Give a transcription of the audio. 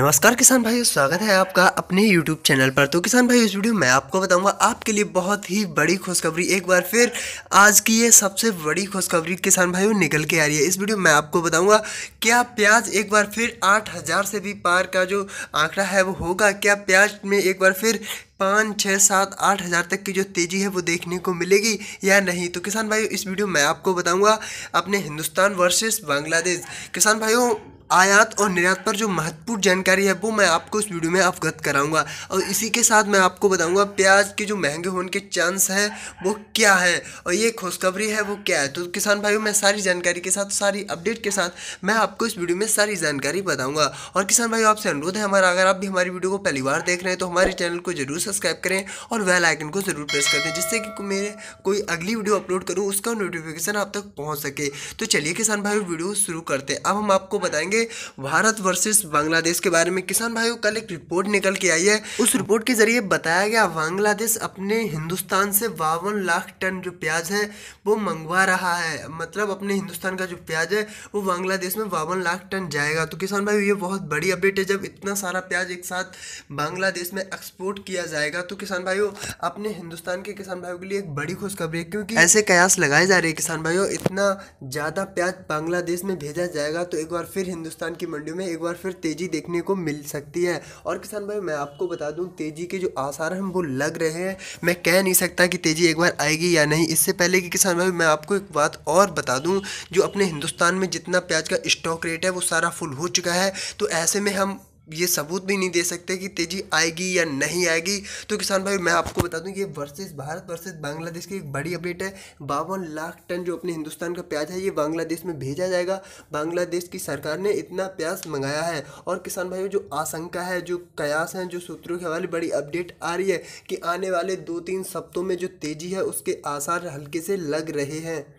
नमस्कार किसान भाइयों स्वागत है आपका अपने YouTube चैनल पर तो किसान भाई इस वीडियो में आपको बताऊंगा आपके लिए बहुत ही बड़ी खुशखबरी एक बार फिर आज की ये सबसे बड़ी खुशखबरी किसान भाइयों निकल के आ रही है इस वीडियो में आपको बताऊंगा क्या प्याज एक बार फिर 8000 से भी पार का जो आंकड़ा है वो होगा क्या प्याज में एक बार फिर पाँच छः सात आठ हज़ार तक की जो तेज़ी है वो देखने को मिलेगी या नहीं तो किसान भाइयों इस वीडियो में आपको बताऊंगा अपने हिंदुस्तान वर्सेस बांग्लादेश किसान भाइयों आयात और निर्यात पर जो महत्वपूर्ण जानकारी है वो मैं आपको इस वीडियो में अवगत कराऊंगा और इसी के साथ मैं आपको बताऊंगा प्याज के जो महंगे होने के चांस हैं वो क्या है और ये खुशखबरी है वो क्या है तो किसान भाइयों मैं सारी जानकारी के साथ सारी अपडेट के साथ मैं आपको इस वीडियो में सारी जानकारी बताऊँगा और किसान भाइयों आपसे अनुरोध है हमारा अगर आप भी हमारी वीडियो को पहली बार देख रहे हैं तो हमारे चैनल को जरूर सब्सक्राइब करें और वेल आइकन को जरूर प्रेस कर दें जिससे कि मेरे कोई अगली वीडियो अपलोड करूँ उसका नोटिफिकेशन आप तक पहुँच सके तो चलिए किसान भाई वीडियो शुरू करते हैं अब हम आपको बताएंगे करेंगे भारत वर्सेस बांग्लादेश के बारे में किसान भाइयों कल एक रिपोर्ट निकल के आई है उस रिपोर्ट के जरिए बताया गया बांग्लादेश अपने हिंदुस्तान से बावन लाख टन जो प्याज है वो मंगवा रहा है मतलब अपने हिंदुस्तान का जो प्याज है वो बांग्लादेश में बावन लाख टन जाएगा तो किसान भाई ये बहुत बड़ी अपडेट है जब इतना सारा प्याज एक साथ बांग्लादेश में एक्सपोर्ट किया जाएगा तो किसान भाइयों अपने हिंदुस्तान के किसान भाइयों के लिए एक बड़ी खुशखबरी है क्योंकि ऐसे कयास लगाए जा रहे हैं किसान भाइयों इतना ज़्यादा प्याज बांग्लादेश में भेजा जाएगा तो एक बार फिर हिंदुस्तान हिंदुस्तान की मंडियों में एक बार फिर तेज़ी देखने को मिल सकती है और किसान भाई मैं आपको बता दूँ तेज़ी के जो आसार हैं वो लग रहे हैं मैं कह नहीं सकता कि तेज़ी एक बार आएगी या नहीं इससे पहले कि किसान भाई मैं आपको एक बात और बता दूँ जो अपने हिंदुस्तान में जितना प्याज का स्टॉक रेट है वो सारा फुल हो चुका है तो ऐसे में हम ये सबूत भी नहीं दे सकते कि तेजी आएगी या नहीं आएगी तो किसान भाई मैं आपको बता दूं ये वर्सेस भारत वर्सेस बांग्लादेश की एक बड़ी अपडेट है बावन लाख टन जो अपने हिंदुस्तान का प्याज है ये बांग्लादेश में भेजा जाएगा बांग्लादेश की सरकार ने इतना प्याज मंगाया है और किसान भाइयों जो आशंका है जो कयास हैं जो सूत्रों के हवाले बड़ी अपडेट आ रही है कि आने वाले दो तीन सप्तों में जो तेज़ी है उसके आसार हल्के से लग रहे हैं